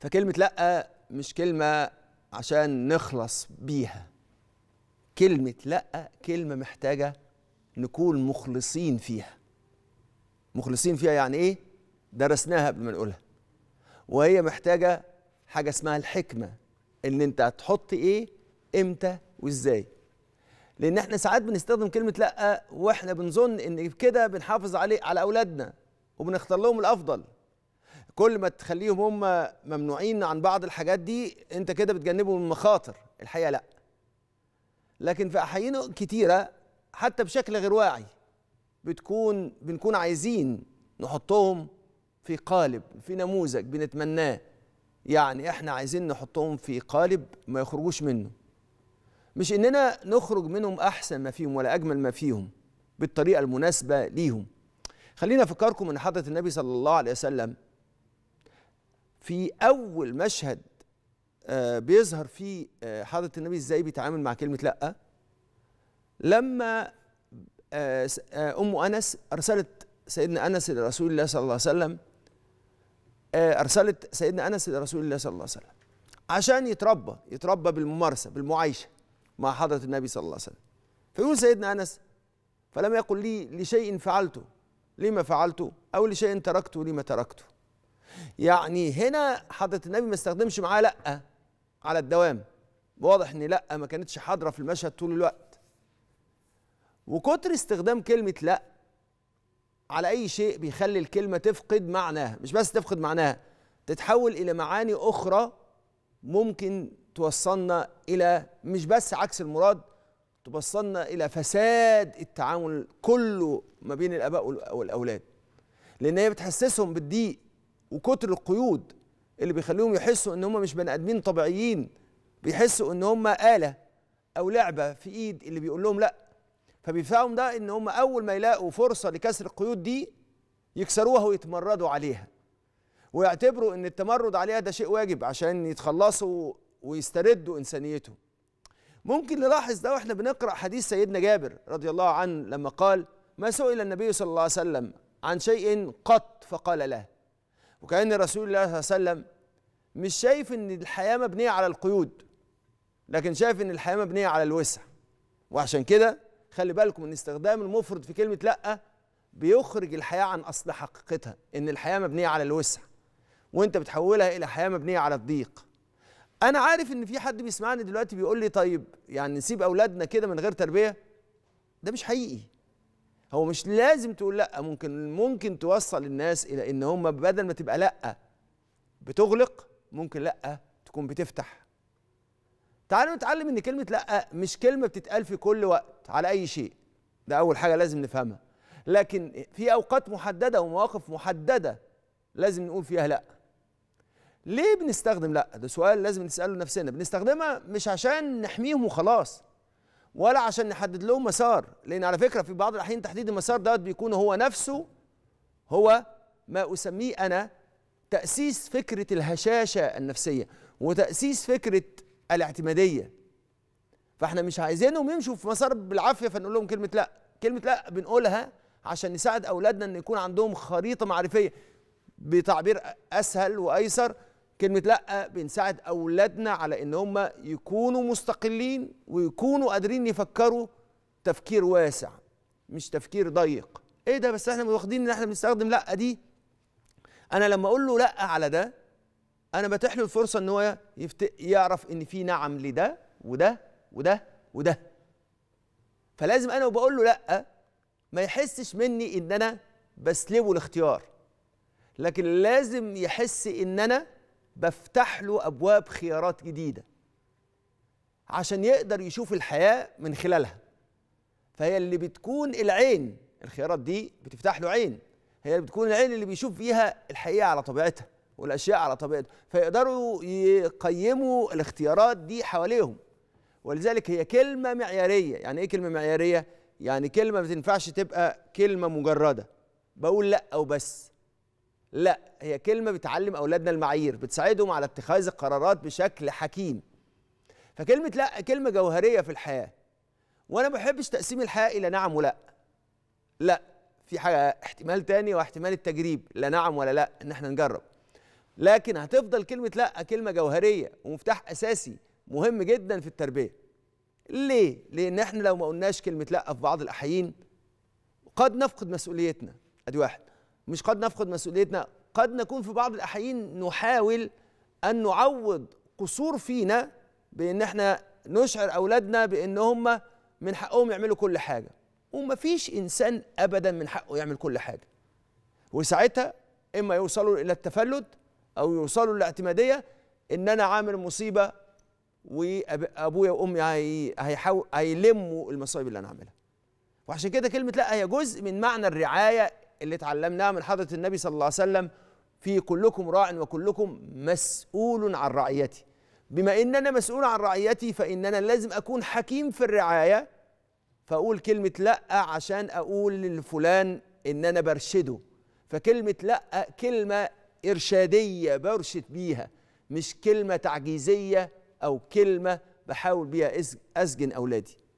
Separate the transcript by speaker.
Speaker 1: فكلمة لأ مش كلمة عشان نخلص بيها كلمة لأ كلمة محتاجة نكون مخلصين فيها مخلصين فيها يعني إيه؟ درسناها قبل ما نقولها وهي محتاجة حاجة اسمها الحكمة إن أنت هتحط إيه إمتى وإزاي لأن إحنا ساعات بنستخدم كلمة لأ وإحنا بنظن إن كده بنحافظ عليه على أولادنا وبنختار لهم الأفضل كل ما تخليهم هم ممنوعين عن بعض الحاجات دي انت كده بتجنبهم مخاطر الحقيقه لا لكن في احيان كتيره حتى بشكل غير واعي بتكون بنكون عايزين نحطهم في قالب في نموذج بنتمناه يعني احنا عايزين نحطهم في قالب ما يخرجوش منه مش اننا نخرج منهم احسن ما فيهم ولا اجمل ما فيهم بالطريقه المناسبه ليهم خلينا افكركم ان حضره النبي صلى الله عليه وسلم في اول مشهد آه، بيظهر فيه آه، حضره النبي ازاي بيتعامل مع كلمه لا لما آه، ام انس ارسلت سيدنا انس لرسول الله صلى الله عليه وسلم ارسلت سيدنا انس لرسول الله صلى الله عليه وسلم عشان يتربى يتربى بالممارسه بالمعايشه مع حضره النبي صلى الله عليه وسلم فيقول سيدنا انس فلم يقل لي لشيء فعلته لما فعلته او لشيء تركته لما تركته يعني هنا حضره النبي ما استخدمش معاه لا على الدوام واضح ان لا ما كانتش حاضره في المشهد طول الوقت وكتر استخدام كلمه لا على اي شيء بيخلي الكلمه تفقد معناها مش بس تفقد معناها تتحول الى معاني اخرى ممكن توصلنا الى مش بس عكس المراد توصلنا الى فساد التعامل كله ما بين الاباء والاولاد لان هي بتحسسهم بالضيق وكتر القيود اللي بيخليهم يحسوا ان هم مش بني ادمين طبيعيين بيحسوا ان هم آلة او لعبة في ايد اللي بيقول لهم لا فبيدفعهم ده ان هم اول ما يلاقوا فرصة لكسر القيود دي يكسروها ويتمردوا عليها ويعتبروا ان التمرد عليها ده شيء واجب عشان يتخلصوا ويستردوا انسانيتهم ممكن نلاحظ ده واحنا بنقرا حديث سيدنا جابر رضي الله عنه لما قال ما سئل النبي صلى الله عليه وسلم عن شيء قط فقال له وكأن رسول الله صلى الله عليه وسلم مش شايف ان الحياة مبنية على القيود لكن شايف ان الحياة مبنية على الوسع وعشان كده خلي بالكم ان استخدام المفرد في كلمة لأ بيخرج الحياة عن أصل حقيقتها ان الحياة مبنية على الوسع وانت بتحولها الى حياة مبنية على الضيق انا عارف ان في حد بيسمعني دلوقتي بيقول لي طيب يعني نسيب اولادنا كده من غير تربية ده مش حقيقي هو مش لازم تقول لا ممكن ممكن توصل الناس الى ان هم بدل ما تبقى لا بتغلق ممكن لا تكون بتفتح تعالوا نتعلم ان كلمه لا مش كلمه بتتقال في كل وقت على اي شيء ده اول حاجه لازم نفهمها لكن في اوقات محدده ومواقف محدده لازم نقول فيها لا ليه بنستخدم لا ده سؤال لازم نساله لنفسنا بنستخدمها مش عشان نحميهم وخلاص ولا عشان نحدد لهم مسار لان على فكره في بعض الاحيان تحديد المسار دوت بيكون هو نفسه هو ما اسميه انا تاسيس فكره الهشاشه النفسيه وتاسيس فكره الاعتماديه فاحنا مش عايزينهم يمشوا في مسار بالعافيه فنقول لهم كلمه لا كلمه لا بنقولها عشان نساعد اولادنا ان يكون عندهم خريطه معرفيه بتعبير اسهل وايسر كلمه لا بنساعد اولادنا على ان هم يكونوا مستقلين ويكونوا قادرين يفكروا تفكير واسع مش تفكير ضيق ايه ده بس احنا واخدين ان احنا بنستخدم لا دي انا لما اقول له لا على ده انا بتيح له الفرصه ان هو يفت... يعرف ان في نعم لده وده وده وده فلازم انا وبقول له لا ما يحسش مني ان انا بسلبه الاختيار لكن لازم يحس ان انا بفتح له ابواب خيارات جديده عشان يقدر يشوف الحياه من خلالها فهي اللي بتكون العين الخيارات دي بتفتح له عين هي اللي بتكون العين اللي بيشوف فيها الحقيقه على طبيعتها والاشياء على طبيعتها فيقدروا يقيموا الاختيارات دي حواليهم ولذلك هي كلمه معياريه يعني ايه كلمه معياريه يعني كلمه ما تنفعش تبقى كلمه مجرده بقول لا او بس لا هي كلمة بتعلم أولادنا المعايير بتساعدهم على اتخاذ القرارات بشكل حكيم فكلمة لا كلمة جوهرية في الحياة وأنا ما بحبش تقسيم الحياة إلى نعم ولا لا في حاجة احتمال تاني واحتمال التجريب لا نعم ولا لا إن احنا نجرب لكن هتفضل كلمة لا كلمة جوهرية ومفتاح أساسي مهم جدا في التربية ليه؟ لأن احنا لو ما قلناش كلمة لا في بعض الأحيان قد نفقد مسؤوليتنا أدي واحد مش قد نفقد مسؤوليتنا قد نكون في بعض الأحيان نحاول أن نعوض قصور فينا بأن احنا نشعر أولادنا بأن هم من حقهم يعملوا كل حاجة ومفيش إنسان أبدا من حقه يعمل كل حاجة وساعتها إما يوصلوا إلى التفلت أو يوصلوا للاعتمادية إن أنا عامل مصيبة وأبويا وأمي هيلموا المصايب اللي أنا عاملها وعشان كده كلمة لا هي جزء من معنى الرعاية اللي اتعلمناه من حضرة النبي صلى الله عليه وسلم في كلكم راع وكلكم مسؤول عن رعيتي بما ان انا مسؤول عن رعيتي فان انا لازم اكون حكيم في الرعايه فاقول كلمه لا عشان اقول للفلان ان انا برشده فكلمه لا كلمه ارشاديه برشد بيها مش كلمه تعجيزيه او كلمه بحاول بيها اسجن اولادي